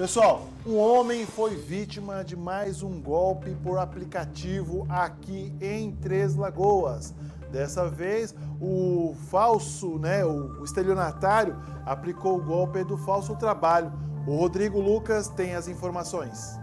Pessoal, um homem foi vítima de mais um golpe por aplicativo aqui em Três Lagoas. Dessa vez, o falso, né, o estelionatário aplicou o golpe do falso trabalho. O Rodrigo Lucas tem as informações.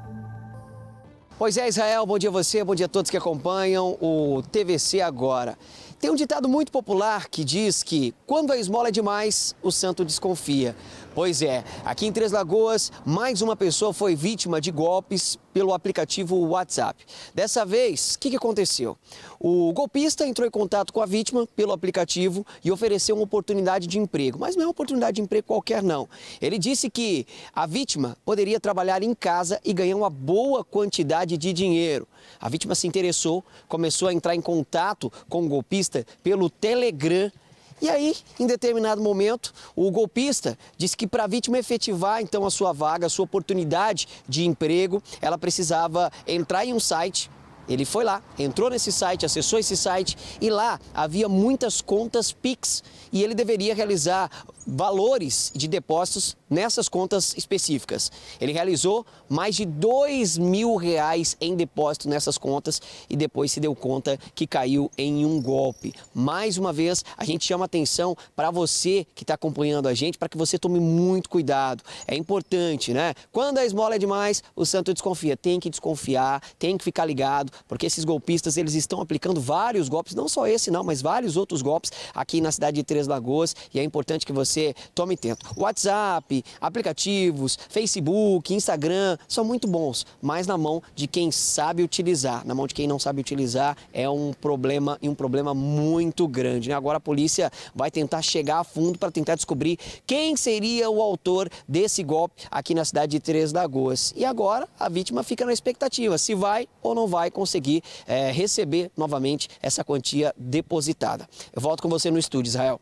Pois é, Israel, bom dia a você, bom dia a todos que acompanham o TVC agora. Tem um ditado muito popular que diz que quando a esmola é demais, o santo desconfia. Pois é, aqui em Três Lagoas, mais uma pessoa foi vítima de golpes pelo aplicativo WhatsApp. Dessa vez, o que, que, aconteceu? O golpista entrou em contato com a vítima pelo aplicativo e ofereceu uma oportunidade de emprego, mas não é uma oportunidade de emprego qualquer, não. Ele disse que a vítima poderia trabalhar em casa e ganhar uma boa quantidade de dinheiro. A vítima se interessou, começou a entrar em contato com o golpista pelo Telegram e aí, em determinado momento, o golpista disse que para a vítima efetivar então a sua vaga, a sua oportunidade de emprego, ela precisava entrar em um site ele foi lá, entrou nesse site, acessou esse site e lá havia muitas contas Pix e ele deveria realizar valores de depósitos nessas contas específicas. Ele realizou mais de 2 mil reais em depósito nessas contas e depois se deu conta que caiu em um golpe. Mais uma vez, a gente chama atenção para você que está acompanhando a gente, para que você tome muito cuidado. É importante, né? Quando a esmola é demais, o santo desconfia. Tem que desconfiar, tem que ficar ligado, porque esses golpistas eles estão aplicando vários golpes, não só esse não, mas vários outros golpes aqui na cidade de Três Lagoas e é importante que você tome tempo. WhatsApp, aplicativos, Facebook, Instagram, são muito bons, mas na mão de quem sabe utilizar, na mão de quem não sabe utilizar é um problema e um problema muito grande. Né? Agora a polícia vai tentar chegar a fundo para tentar descobrir quem seria o autor desse golpe aqui na cidade de Três Lagoas. E agora a vítima fica na expectativa se vai ou não vai conseguir conseguir é, receber novamente essa quantia depositada. Eu volto com você no estúdio, Israel.